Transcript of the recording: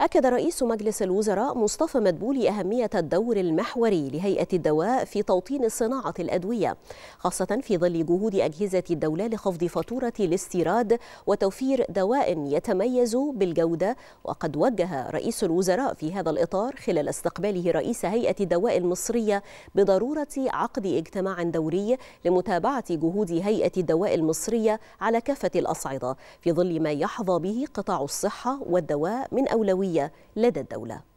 أكد رئيس مجلس الوزراء مصطفى مدبولي أهمية الدور المحوري لهيئة الدواء في توطين صناعة الأدوية خاصة في ظل جهود أجهزة الدولة لخفض فاتورة الاستيراد وتوفير دواء يتميز بالجودة وقد وجه رئيس الوزراء في هذا الإطار خلال استقباله رئيس هيئة الدواء المصرية بضرورة عقد اجتماع دوري لمتابعة جهود هيئة الدواء المصرية على كافة الأصعدة في ظل ما يحظى به قطاع الصحة والدواء من أولوية السوية لدى الدولة